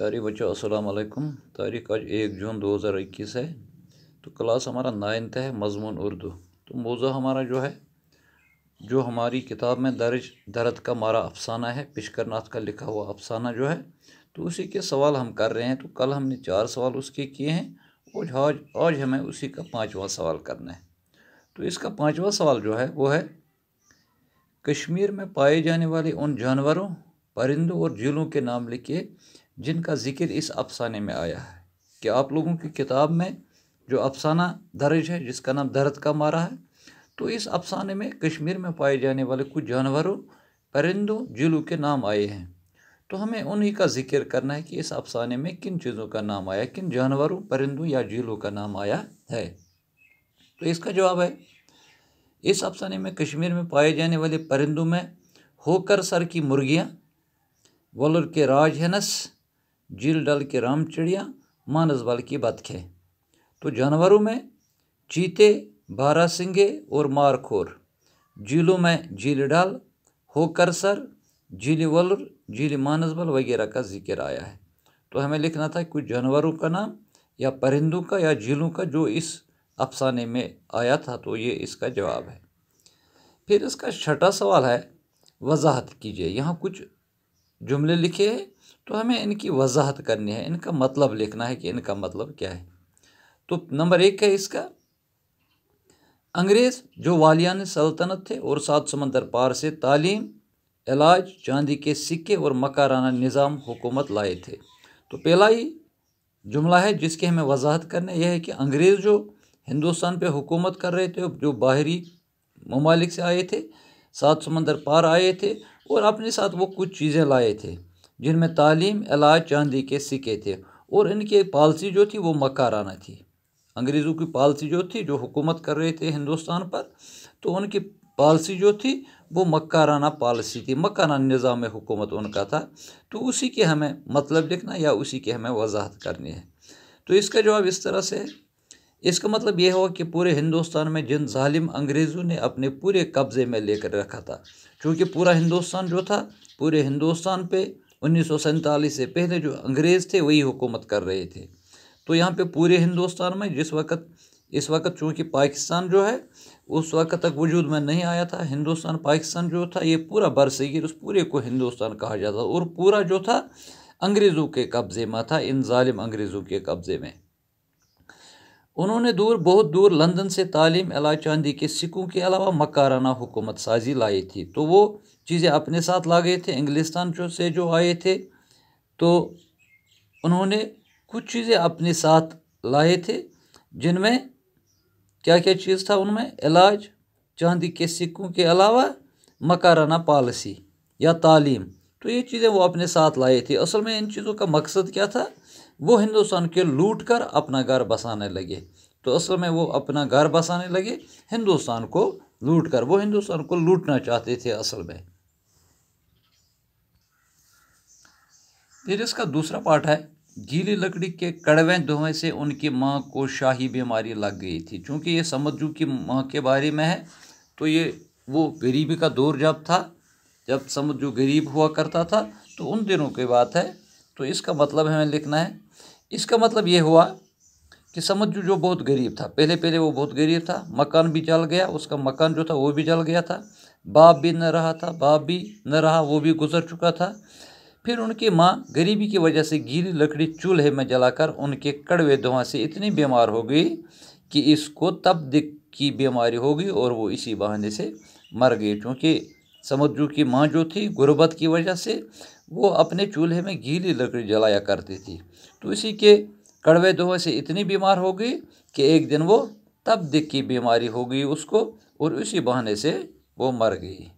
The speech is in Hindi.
तारीख बच्चों वालेकुम तारीख आज एक जून दो हज़ार इक्कीस है तो क्लास हमारा नाइन्थ है मजमून उर्दू तो मौज़ा हमारा जो है जो हमारी किताब में दर्ज दर्द का मारा अफसाना है पिशकरनाथ का लिखा हुआ अफसाना जो है तो उसी के सवाल हम कर रहे हैं तो कल हमने चार सवाल उसके किए हैं और आज आज हमें उसी का पाँचवा सवाल करना है तो इसका पाँचवा सवाल जो है वो है कश्मीर में पाए जाने वाले उन जानवरों परिंदों और झीलों के नाम लिखिए जिनका जिक्र इस अफसाने में आया है कि आप लोगों की किताब में जो अफसाना दर्ज है जिसका नाम दर्द का मारा है तो इस अफसाने में कश्मीर में पाए जाने वाले कुछ जानवरों परिंदों जुलू के नाम आए हैं तो हमें उन्हीं का जिक्र करना है कि इस अफसाने में किन चीज़ों का नाम आया किन जानवरों परिंदों या झीलों का नाम आया है तो इसका जवाब है इस अफसाने में कश्मीर में पाए जाने वाले परिंदों में होकर सर की मुर्गियाँ वलर के राजहनस झील डल के राम चिड़िया मानसबल की बतखें तो जानवरों में चीते बारा सिंगे और मारखोर झीलों में झील डल होकरसर झील वलर झील मानसबल वगैरह का जिक्र आया है तो हमें लिखना था कुछ जानवरों का नाम या परिंदों का या झीलों का जो इस अफसाने में आया था तो ये इसका जवाब है फिर इसका छठा सवाल है वजाहत कीजिए यहाँ कुछ जुमले लिखे हैं तो हमें इनकी वजाहत करनी है इनका मतलब लिखना है कि इनका मतलब क्या है तो नंबर एक है इसका अंग्रेज़ जो वालियान सल्तनत थे और सात समंदर पार से तालीम इलाज चांदी के सिक्के और मकाराना निज़ाम हुकूमत लाए थे तो पहला ही जुमला है जिसकी हमें वजाहत करना यह है कि अंग्रेज़ जो हिंदुस्तान पे हुकूमत कर रहे थे जो बाहरी ममालिक से आए थे सात समंदर पार आए थे और अपने साथ वो कुछ चीज़ें लाए थे जिनमें तालीम इलाज चांदी के सिक्के थे और इनकी पॉलिसी जो थी वो मकाराना थी अंग्रेज़ों की पॉलिसी जो थी जो हुकूमत कर रहे थे हिंदुस्तान पर तो उनकी पॉलिसी जो थी वो मक्काराना पॉलिसी थी मकाना निज़ाम हुकूमत उनका था तो उसी के हमें मतलब लिखना या उसी के हमें वजाहत करनी है तो इसका जवाब इस तरह से है इसका मतलब यह हुआ कि पूरे हिंदुस्तान में जिन जालिम अंग्रेज़ों ने अपने पूरे कब्ज़े में लेकर रखा था क्योंकि पूरा हिंदुस्तान जो था पूरे हिंदुस्तान पे उन्नीस से पहले जो अंग्रेज़ थे वही हुकूमत कर रहे थे तो यहाँ पे पूरे हिंदुस्तान में जिस वक्त इस वक्त चूँकि पाकिस्तान जो है उस वक्त तक वजूद में नहीं आया था हिंदुस्तान पाकिस्तान जो था ये पूरा बरसगिर उस पूरे को हिंदुस्तान कहा जाता और पूरा जो था अंग्रेज़ों के कब्ज़े में था इन ालिम अंग्रेज़ों के कब्ज़े में उन्होंने दूर बहुत दूर लंदन से तालीम अला चांदी के सिक्कों के अलावा मकाराना हुकूमत साजी लाई थी तो वो चीज़ें अपने साथ ला गए थे इंग्लिस्तान जो से जो आए थे तो उन्होंने कुछ चीज़ें अपने साथ लाए थे जिनमें क्या क्या चीज़ था उनमें इलाज चांदी के सिक्कों के अलावा मकाराना पॉलिसी या तालीम तो ये चीज़ें वो अपने साथ लाए थे असल में इन चीज़ों का मकसद क्या था वो हिंदुस्तान के लूट कर अपना घर बसाने लगे तो असल में वो अपना घर बसाने लगे हिंदुस्तान को लूट कर वो हिंदुस्तान को लूटना चाहते थे असल में फिर इसका दूसरा पार्ट है गीली लकड़ी के कड़वे धुएं से उनकी माँ को शाही बीमारी लग गई थी क्योंकि ये समझू की माँ के बारे में है तो ये वो गरीबी का दौर जब था जब समझू गरीब हुआ करता था तो उन दिनों की बात है तो इसका मतलब हमें लिखना है इसका मतलब ये हुआ कि समझ जो बहुत गरीब था पहले पहले वो बहुत गरीब था मकान भी जल गया उसका मकान जो था वो भी जल गया था बाप भी न रहा था बाप भी न रहा वो भी गुजर चुका था फिर उनकी माँ गरीबी की वजह से गीली लकड़ी चूल्हे में जलाकर उनके कड़वे धुआं से इतनी बीमार हो गई कि इसको तब दिक की बीमारी हो गई और वो इसी बहाने से मर गए क्योंकि समुद्र की माँ जो थी गुर्बत की वजह से वो अपने चूल्हे में गीली लकड़ी जलाया करती थी तो इसी के कड़वे दोहे से इतनी बीमार हो गई कि एक दिन वो तब दिख की बीमारी हो गई उसको और उसी बहाने से वो मर गई